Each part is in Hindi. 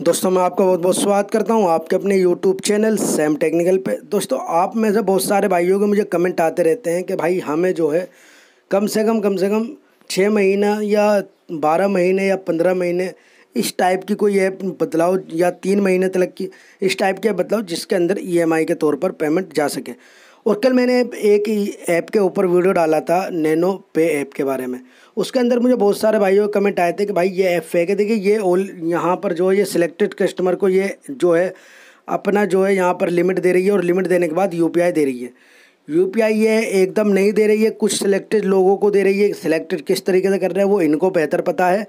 दोस्तों मैं आपका बहुत बहुत स्वागत करता हूं आपके अपने यूट्यूब चैनल सैम टेक्निकल पे दोस्तों आप में से बहुत सारे भाइयों के मुझे कमेंट आते रहते हैं कि भाई हमें जो है कम से कम कम से कम छः महीना या बारह महीने या पंद्रह महीने इस टाइप की कोई ऐप बतलाओ या तीन महीने तक की इस टाइप की ऐप बतलाओ जिसके अंदर ई e के तौर पर पेमेंट जा सके और कल मैंने एक ऐप के ऊपर वीडियो डाला था नैनो पे ऐप के बारे में उसके अंदर मुझे बहुत सारे भाइयों के कमेंट आए थे कि भाई ये ऐप है देखिए ये ओल यहाँ पर जो है ये सिलेक्टेड कस्टमर को ये जो है अपना जो है यहाँ पर लिमिट दे रही है और लिमिट देने के बाद यू दे रही है यू ये एकदम नहीं दे रही है कुछ सिलेक्टेड लोगों को दे रही है सिलेक्टेड किस तरीके से कर रहे हैं वो इनको बेहतर पता है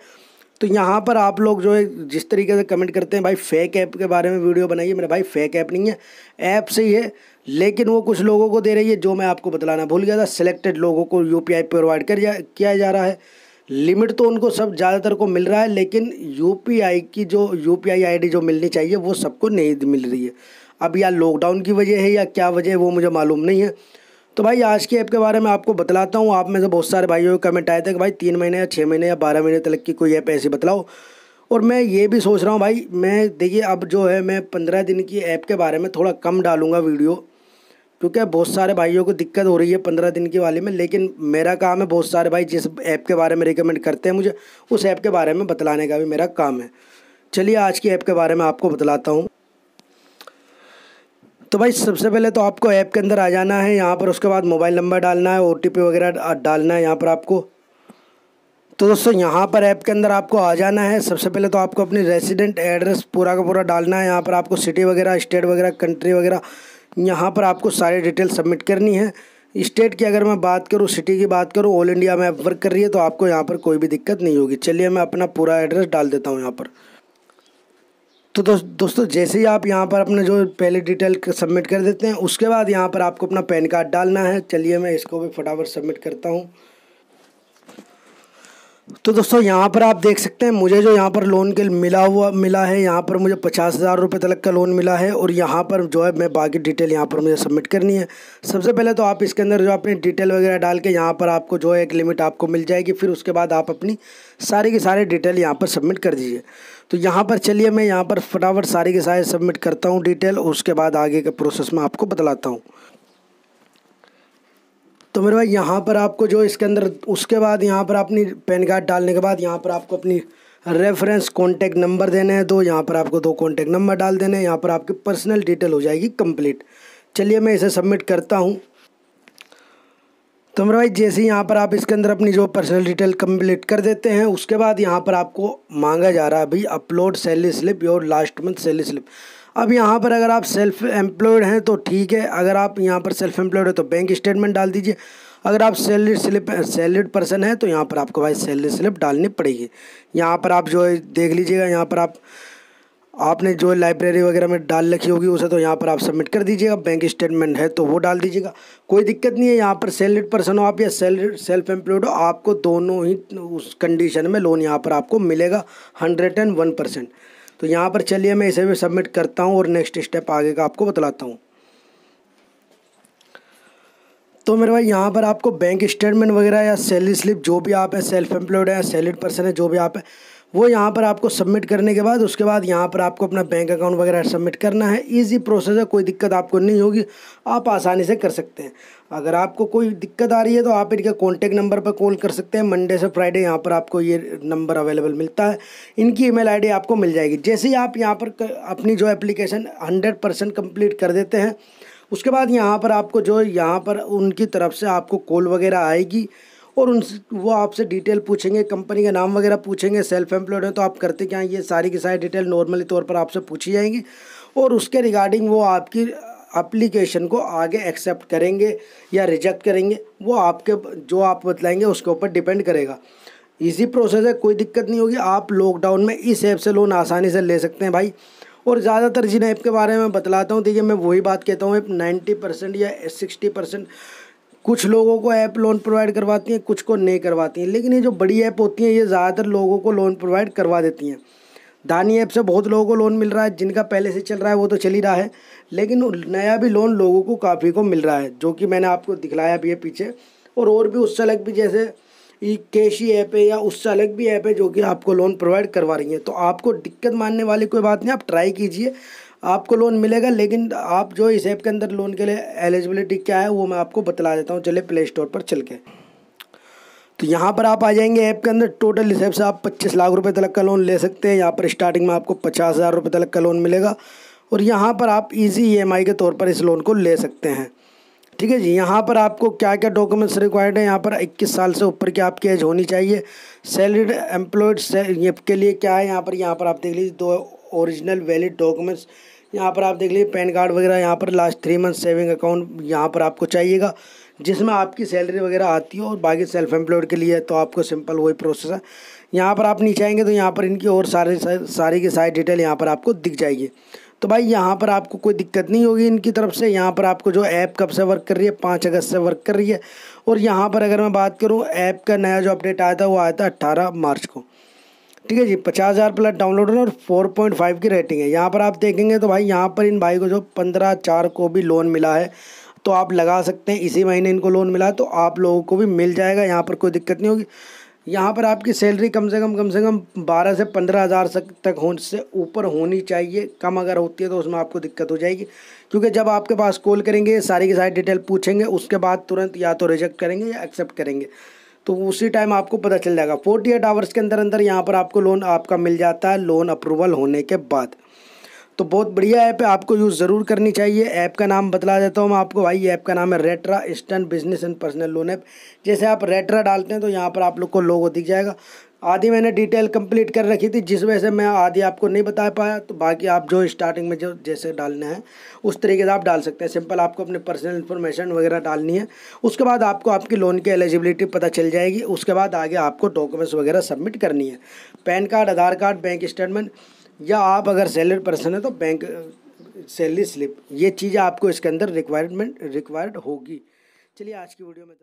तो यहाँ पर आप लोग जो है जिस तरीके से कमेंट करते हैं भाई फेक ऐप के बारे में वीडियो बनाइए मेरे भाई फेक ऐप नहीं है ऐप से ही है लेकिन वो कुछ लोगों को दे रही है जो मैं आपको बतलाना भूल गया था सिलेक्टेड लोगों को यू पी प्रोवाइड कर जा, किया जा रहा है लिमिट तो उनको सब ज़्यादातर को मिल रहा है लेकिन यू की जो यू पी जो मिलनी चाहिए वो सबको नहीं मिल रही है अब या लॉकडाउन की वजह है या क्या वजह है वो मुझे मालूम नहीं है तो भाई आज के ऐप के बारे में आपको बतलाता हूँ आप में से बहुत सारे भाइयों के कमेंट आए थे कि भाई तीन महीने या छः महीने या बारह महीने तक की कोई ऐप ऐसी बतलाओ और मैं ये भी सोच रहा हूँ भाई मैं देखिए अब जो है मैं पंद्रह दिन की ऐप के बारे में थोड़ा कम डालूँगा वीडियो क्योंकि बहुत सारे भाइयों को दिक्कत हो रही है पंद्रह दिन के वाले में लेकिन मेरा काम है बहुत सारे भाई जिस ऐप के बारे में रिकमेंड करते हैं मुझे उस ऐप के बारे में बतलाने का भी मेरा काम है चलिए आज की ऐप के बारे में आपको बतलाता हूँ तो भाई सबसे पहले तो आपको ऐप के अंदर आ जाना है यहाँ पर उसके बाद मोबाइल नंबर डालना है ओ वगैरह डालना है यहाँ पर आपको तो दोस्तों यहाँ पर ऐप के अंदर आपको आ जाना है सबसे पहले तो आपको अपनी रेसिडेंट एड्रेस पूरा का पूरा डालना है यहाँ पर आपको सिटी वगैरह स्टेट वगैरह कंट्री वगैरह यहाँ पर आपको सारी डिटेल सबमिट करनी है स्टेट की अगर मैं बात करूँ सिटी की बात करूँ ऑल इंडिया में आप वर्क कर रही है तो आपको यहाँ पर कोई भी दिक्कत नहीं होगी चलिए मैं अपना पूरा एड्रेस डाल देता हूँ यहाँ पर तो दो, दोस्तों जैसे ही आप यहाँ पर अपने जो पहले डिटेल सबमिट कर देते हैं उसके बाद यहाँ पर आपको अपना पैन कार्ड डालना है चलिए मैं इसको भी फटाफट सबमिट करता हूँ तो दोस्तों यहाँ पर आप देख सकते हैं मुझे जो यहाँ पर लोन के मिला हुआ मिला है यहाँ पर मुझे पचास हज़ार रुपये तक का लोन मिला है और यहाँ पर जो है मैं बाकी डिटेल यहाँ पर मुझे सबमिट करनी है सबसे पहले तो आप इसके अंदर जो अपनी डिटेल वगैरह डाल के यहाँ पर आपको जो है एक लिमिट आपको मिल जाएगी फिर उसके बाद आप अपनी सारी की सारी डिटेल यहाँ पर सबमिट कर दीजिए तो यहाँ पर चलिए मैं यहाँ पर फटाफट सारी के सारी सबमिट करता हूँ डिटेल उसके बाद आगे के प्रोसेस में आपको बतलाता हूँ तो मेरे भाई यहाँ पर आपको जो इसके अंदर उसके बाद यहाँ पर अपनी पैन कार्ड डालने के बाद यहाँ पर आपको अपनी रेफरेंस कॉन्टैक्ट नंबर देने हैं दो यहाँ पर आपको दो कॉन्टैक्ट नंबर डाल देने हैं यहाँ पर आपकी पर्सनल डिटेल हो जाएगी कंप्लीट चलिए मैं इसे सबमिट करता हूँ तो मेरे भाई जैसे यहाँ पर आप इसके अंदर अपनी जो पर्सनल डिटेल कंप्लीट कर देते हैं उसके बाद यहाँ पर आपको मांगा जा रहा है अभी upload salary slip your last month salary slip अब यहाँ पर अगर आप सेल्फ एम्प्लॉयड हैं तो ठीक है अगर आप यहाँ पर सेल्फ एम्प्लॉयड हो तो बैंक स्टेटमेंट डाल दीजिए अगर आप सैलरी स्लिप सैलरीड पर्सन है तो यहाँ पर आपको भाई सैलरी स्लिप डालनी पड़ेगी यहाँ पर आप जो है देख लीजिएगा यहाँ पर आप आपने जो लाइब्रेरी वगैरह में डाल रखी होगी उसे तो यहाँ पर आप सबमिट कर दीजिएगा बैंक स्टेटमेंट है तो वो डाल दीजिएगा कोई दिक्कत नहीं है यहाँ पर सैलरीड पर्सन हो आप या सैलरी सेल्फ एम्प्लॉयड हो आपको दोनों ही उस कंडीशन में लोन यहाँ पर आपको मिलेगा हंड्रेड एंड वन परसेंट तो यहाँ पर चलिए मैं इसे भी सबमिट करता हूँ और नेक्स्ट स्टेप आगे का आपको बतलाता हूँ तो मेरे भाई यहाँ पर आपको बैंक स्टेटमेंट वगैरह या सैलरी स्लिप जो भी आप है सेल्फ एम्प्लॉयड है सैलरी पर्सन है जो भी आप है वो यहाँ पर आपको सबमिट करने के बाद उसके बाद यहाँ पर आपको अपना बैंक अकाउंट वगैरह सबमिट करना है ईजी प्रोसेस है कोई दिक्कत आपको नहीं होगी आप आसानी से कर सकते हैं अगर आपको कोई दिक्कत आ रही है तो आप इनके कॉन्टैक्ट नंबर पर कॉल कर सकते हैं मंडे से फ्राइडे यहाँ पर आपको ये नंबर अवेलेबल मिलता है इनकी ई मेल आपको मिल जाएगी जैसे ही आप यहाँ पर अपनी जो एप्लीकेशन हंड्रेड परसेंट कंप्लीट कर देते हैं उसके बाद यहाँ पर आपको जो यहाँ पर उनकी तरफ से आपको कॉल वगैरह आएगी और उन वो आपसे डिटेल पूछेंगे कंपनी का नाम वगैरह पूछेंगे सेल्फ एम्प्लॉयड है तो आप करते क्या ये सारी की सारी डिटेल नॉर्मली तौर पर आपसे पूछी जाएंगी और उसके रिगार्डिंग वो आपकी अप्लीकेशन को आगे एक्सेप्ट करेंगे या रिजेक्ट करेंगे वो आपके जो आप बतलाएंगे उसके ऊपर डिपेंड करेगा इजी प्रोसेस है कोई दिक्कत नहीं होगी आप लॉकडाउन में इस ऐप से लोन आसानी से ले सकते हैं भाई और ज़्यादातर जिन ऐप के बारे में बतलाता हूँ देखिए मैं वही बात कहता हूँ नाइन्टी परसेंट या सिक्सटी परसेंट कुछ लोगों को ऐप लोन प्रोवाइड करवाती हैं कुछ को नहीं करवाती हैं लेकिन ये जो बड़ी ऐप होती हैं ये ज़्यादातर लोगों को लोन प्रोवाइड करवा देती हैं दानी ऐप से बहुत लोगों को लोन मिल रहा है जिनका पहले से चल रहा है वो तो चल ही रहा है लेकिन नया भी लोन लोगों को काफ़ी को मिल रहा है जो कि मैंने आपको दिखलाया भी है पीछे और और भी उससे अलग भी जैसे ई केशी ऐप है या उससे अलग भी ऐप है जो कि आपको लोन प्रोवाइड करवा रही है तो आपको दिक्कत मानने वाली कोई बात नहीं आप ट्राई कीजिए आपको लोन मिलेगा लेकिन आप जो इस ऐप के अंदर लोन के लिए एलिजिबिलिटी क्या है वो मैं आपको बतला देता हूँ चले प्ले स्टोर पर चल के तो यहाँ पर आप आ जाएंगे ऐप के अंदर टोटल हिसाब से आप पच्चीस लाख रुपये तक का लोन ले सकते हैं यहाँ पर स्टार्टिंग में आपको पचास हज़ार रुपये तक का लोन मिलेगा और यहाँ पर आप एम आई e के तौर पर इस लोन को ले सकते हैं ठीक है जी यहाँ पर आपको क्या क्या डॉक्यूमेंट्स रिक्वायर्ड हैं यहाँ पर 21 साल से ऊपर की आपकी एज होनी चाहिए सैलरीड एम्प्लॉयड के लिए क्या है यहाँ पर यहाँ पर आप देख लीजिए दो ओरिजिनल वैलिड डॉक्यूमेंट्स यहाँ पर आप देख लीजिए पैन कार्ड वगैरह यहाँ पर last three month saving account यहाँ पर आपको चाहिएगा जिसमें आपकी सैलरी वगैरह आती है और बाकी सेल्फ एम्प्लॉयड के लिए तो आपको सिंपल वही प्रोसेस है यहाँ पर आप नीचे आएंगे तो यहाँ पर इनकी और सारे सारी की सारी डिटेल यहाँ पर आपको दिख जाएगी तो भाई यहाँ पर आपको कोई दिक्कत नहीं होगी इनकी तरफ से यहाँ पर आपको जो ऐप कब से वर्क कर रही है पाँच अगस्त से वर्क कर रही है और यहाँ पर अगर मैं बात करूँ ऐप का नया जो अपडेट आया था वो आया था अट्ठारह मार्च को ठीक है जी पचास हज़ार प्लस डाउनलोड और फोर पॉइंट फाइव की रेटिंग है यहाँ पर आप देखेंगे तो भाई यहाँ पर इन भाई को जो पंद्रह चार को भी लोन मिला है तो आप लगा सकते हैं इसी महीने इनको लोन मिला है तो आप लोगों को भी मिल जाएगा यहाँ पर कोई दिक्कत नहीं होगी यहाँ पर आपकी सैलरी कम से कम कम से कम बारह से पंद्रह हज़ार तक हो से ऊपर होनी चाहिए कम अगर होती है तो उसमें आपको दिक्कत हो जाएगी क्योंकि जब आपके पास कॉल करेंगे सारी की सारी डिटेल पूछेंगे उसके बाद तुरंत या तो रिजेक्ट करेंगे या एक्सेप्ट करेंगे तो उसी टाइम आपको पता चल जाएगा फोर्टी एट आवर्स के अंदर अंदर यहाँ पर आपको लोन आपका मिल जाता है लोन अप्रूवल होने के बाद तो बहुत बढ़िया ऐप है आपको यूज़ ज़रूर करनी चाहिए ऐप का नाम बतला देता हूँ मैं आपको भाई ऐप का नाम है रेट्रा instant business and personal loan app जैसे आप रेट्रा डालते हैं तो यहाँ पर आप लोग को लोगो दिख जाएगा आधी मैंने डिटेल कंप्लीट कर रखी थी जिस वजह से मैं आधी आपको नहीं बता पाया तो बाकी आप जो स्टार्टिंग में जो जैसे डालना है उस तरीके से आप डाल सकते हैं सिंपल आपको अपने पर्सनल इन्फॉर्मेशन वगैरह डालनी है उसके बाद आपको आपकी लोन की एलिजिबिलिटी पता चल जाएगी उसके बाद आगे आपको डॉक्यूमेंट्स वगैरह सबमिट करनी है PAN card Aadhaar card bank statement या आप अगर सैलरी पर्सन है तो बैंक सैलरी स्लिप ये चीज़ें आपको इसके अंदर रिक्वायरमेंट रिक्वायर्ड होगी चलिए आज की वीडियो में